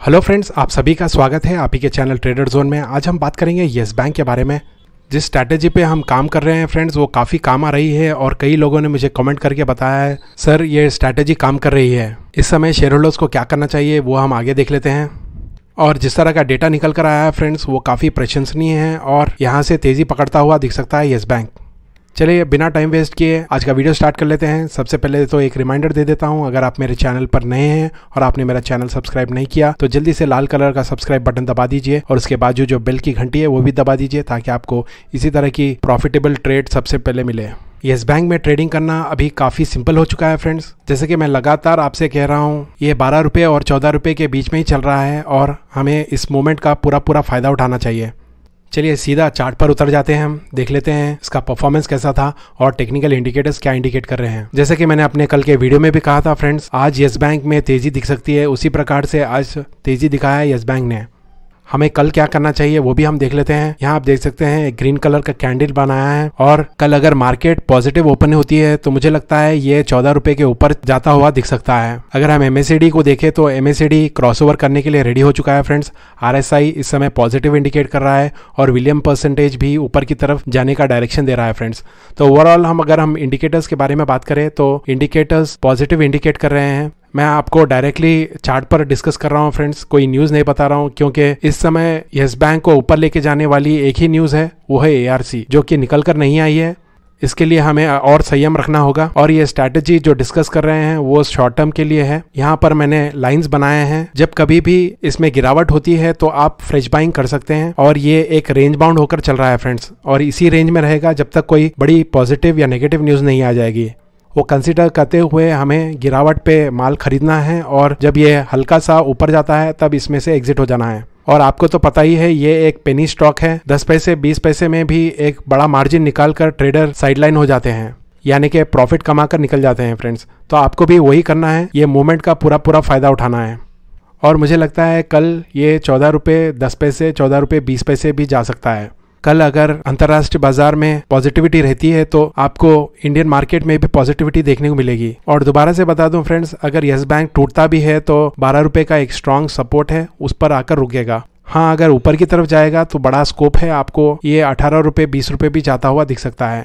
hello friends आप सभी का स्वागत है आप ही के चैनल ट्रेडर जोन में आज हम बात करेंगे येस बैंक के बारे में जिस स्ट्रैटेजी पे हम काम कर रहे हैं फ्रेंड्स वो काफ़ी काम आ रही है और कई लोगों ने मुझे कमेंट करके बताया है सर ये स्ट्रैटेजी काम कर रही है इस समय शेयर होल्डर्स को क्या करना चाहिए वो हम आगे देख लेते हैं और जिस तरह का डेटा निकल कर आया है फ्रेंड्स वो काफ़ी प्रशंसनीय है और यहाँ से तेज़ी पकड़ता हुआ दिख सकता है येस बैंक चलिए बिना टाइम वेस्ट किए आज का वीडियो स्टार्ट कर लेते हैं सबसे पहले तो एक रिमाइंडर दे देता हूँ अगर आप मेरे चैनल पर नए हैं और आपने मेरा चैनल सब्सक्राइब नहीं किया तो जल्दी से लाल कलर का सब्सक्राइब बटन दबा दीजिए और उसके बाजू जो बेल की घंटी है वो भी दबा दीजिए ताकि आपको इसी तरह की प्रॉफिटेबल ट्रेड सबसे पहले मिले येस yes, बैंक में ट्रेडिंग करना अभी काफ़ी सिंपल हो चुका है फ्रेंड्स जैसे कि मैं लगातार आपसे कह रहा हूँ ये बारह रुपये और चौदह रुपये के बीच में ही चल रहा है और हमें इस मोमेंट का पूरा पूरा फ़ायदा उठाना चाहिए चलिए सीधा चार्ट पर उतर जाते हैं हम देख लेते हैं इसका परफॉर्मेंस कैसा था और टेक्निकल इंडिकेटर्स क्या इंडिकेट कर रहे हैं जैसे कि मैंने अपने कल के वीडियो में भी कहा था फ्रेंड्स आज येस बैंक में तेजी दिख सकती है उसी प्रकार से आज तेजी दिखाया है येस बैंक ने हमें कल क्या करना चाहिए वो भी हम देख लेते हैं यहाँ आप देख सकते हैं एक ग्रीन कलर का कैंडल बनाया है और कल अगर मार्केट पॉजिटिव ओपन होती है तो मुझे लगता है ये चौदह रुपए के ऊपर जाता हुआ दिख सकता है अगर हम एमएसडी को देखें तो एमएसडी क्रॉसओवर करने के लिए रेडी हो चुका है फ्रेंड्स आर इस समय पॉजिटिव इंडिकेट कर रहा है और विलियम परसेंटेज भी ऊपर की तरफ जाने का डायरेक्शन दे रहा है फ्रेंड्स तो ओवरऑल हम अगर हम इंडिकेटर्स के बारे में बात करें तो इंडिकेटर्स पॉजिटिव इंडिकेट कर रहे हैं मैं आपको डायरेक्टली चार्ट पर डिस्कस कर रहा हूँ फ्रेंड्स कोई न्यूज़ नहीं बता रहा हूँ क्योंकि इस समय येस बैंक को ऊपर लेके जाने वाली एक ही न्यूज़ है वो है ए जो कि निकल कर नहीं आई है इसके लिए हमें और संयम रखना होगा और ये स्ट्रैटेजी जो डिस्कस कर रहे हैं वो शॉर्ट टर्म के लिए है यहाँ पर मैंने लाइंस बनाए हैं जब कभी भी इसमें गिरावट होती है तो आप फ्रेश बाइंग कर सकते हैं और ये एक रेंज बाउंड होकर चल रहा है फ्रेंड्स और इसी रेंज में रहेगा जब तक कोई बड़ी पॉजिटिव या नेगेटिव न्यूज नहीं आ जाएगी वो कंसिडर करते हुए हमें गिरावट पे माल खरीदना है और जब ये हल्का सा ऊपर जाता है तब इसमें से एग्जिट हो जाना है और आपको तो पता ही है ये एक पेनी स्टॉक है दस पैसे बीस पैसे में भी एक बड़ा मार्जिन निकाल कर ट्रेडर साइडलाइन हो जाते हैं यानी कि प्रॉफिट कमा कर निकल जाते हैं फ्रेंड्स तो आपको भी वही करना है ये मूवमेंट का पूरा पूरा फ़ायदा उठाना है और मुझे लगता है कल ये चौदह रुपये दस पैसे चौदह रुपये बीस पैसे भी जा सकता है कल अगर अंतर्राष्ट्रीय बाजार में पॉजिटिविटी रहती है तो आपको इंडियन मार्केट में भी पॉजिटिविटी देखने को मिलेगी और दोबारा से बता दूं फ्रेंड्स अगर यस बैंक टूटता भी है तो बारह रुपए का एक स्ट्रांग सपोर्ट है उस पर आकर रुकेगा हाँ अगर ऊपर की तरफ जाएगा तो बड़ा स्कोप है आपको ये अठारह रुपये बीस रुपये भी जाता हुआ दिख सकता है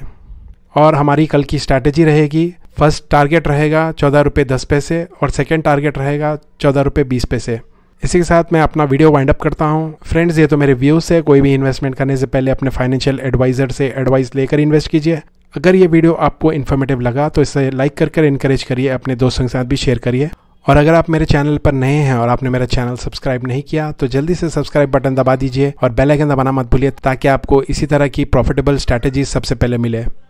और हमारी कल की स्ट्रैटेजी रहेगी फर्स्ट टारगेट रहेगा चौदह रुपये दस पैसे और सेकेंड टारगेट रहेगा चौदह रुपये बीस पैसे इसी के साथ मैं अपना वीडियो वाइंड अप करता हूँ फ्रेंड्स ये तो मेरे व्यूज़ है कोई भी इन्वेस्टमेंट करने से पहले अपने फाइनेंशियल एडवाइज़र से एडवाइस लेकर इन्वेस्ट कीजिए अगर ये वीडियो आपको इन्फॉर्मेटिव लगा तो इसे लाइक कर कर इनक्रेज करिए अपने दोस्तों के साथ भी शेयर करिए और अगर आप मेरे चैनल पर नए हैं और आपने मेरा चैनल सब्सक्राइब नहीं किया तो जल्दी से सब्सक्राइब बटन दबा दीजिए और बेल आइकन दबाना मत भूलिए ताकि आपको इसी तरह की प्रॉफिटेबल स्ट्रैटेजी सबसे पहले मिले